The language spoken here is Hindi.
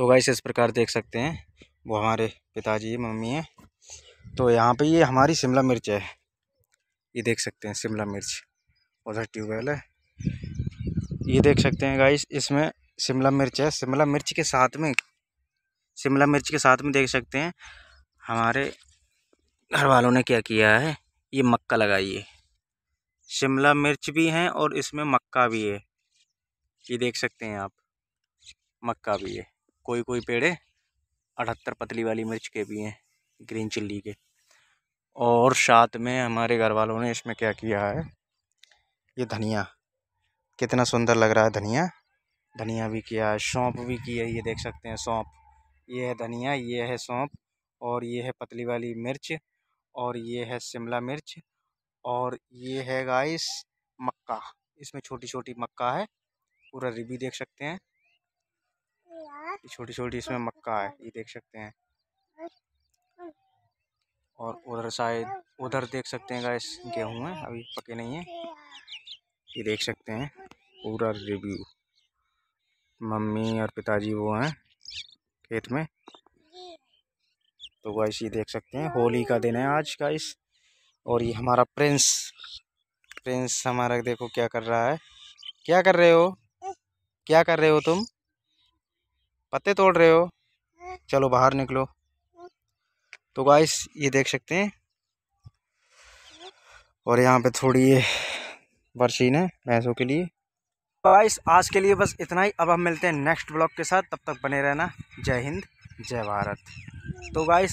तो गाइस इस प्रकार देख सकते हैं वो हमारे पिताजी मम्मी हैं तो यहाँ पे ये हमारी शिमला मिर्च है ये देख सकते हैं शिमला मिर्च उधर ट्यूबवेल है ये देख सकते हैं गाइस इसमें शिमला मिर्च है शिमला मिर्च के साथ में शिमला मिर्च के साथ में देख सकते हैं हमारे घर वालों ने क्या किया है ये मक्का लगाई है शिमला मिर्च भी हैं और इसमें मक्का भी है ये देख सकते हैं आप मक्का भी है कोई कोई पेड़े अठहत्तर पतली वाली मिर्च के भी हैं ग्रीन चिल्ली के और साथ में हमारे घर वालों ने इसमें क्या किया है ये धनिया कितना सुंदर लग रहा है धनिया धनिया भी किया है सौंप भी किया है ये देख सकते हैं सौंप ये है धनिया ये है सौंप और ये है पतली वाली मिर्च और ये है शिमला मिर्च और ये है गाइस मक्का इसमें छोटी छोटी मक्का है पूरा रिबी देख सकते हैं छोटी छोटी इसमें मक्का है ये देख सकते हैं और उधर शायद उधर देख सकते हैं गैस गेहूँ है अभी पके नहीं है ये देख सकते हैं पूरा रिव्यू मम्मी और पिताजी वो हैं खेत में तो गाइस ये देख सकते हैं होली का दिन है आज इस और ये हमारा प्रिंस प्रिंस हमारा देखो क्या कर रहा है क्या कर रहे हो क्या कर रहे हो तुम पत्ते तोड़ रहे हो हाँ। चलो बाहर निकलो तो गाइस ये देख सकते हैं और यहाँ पे थोड़ी ये बरसीन है भैंसों के लिए गाइस आज के लिए बस इतना ही अब हम मिलते हैं नेक्स्ट ब्लॉग के साथ तब तक बने रहना जय हिंद जय भारत तो गाइस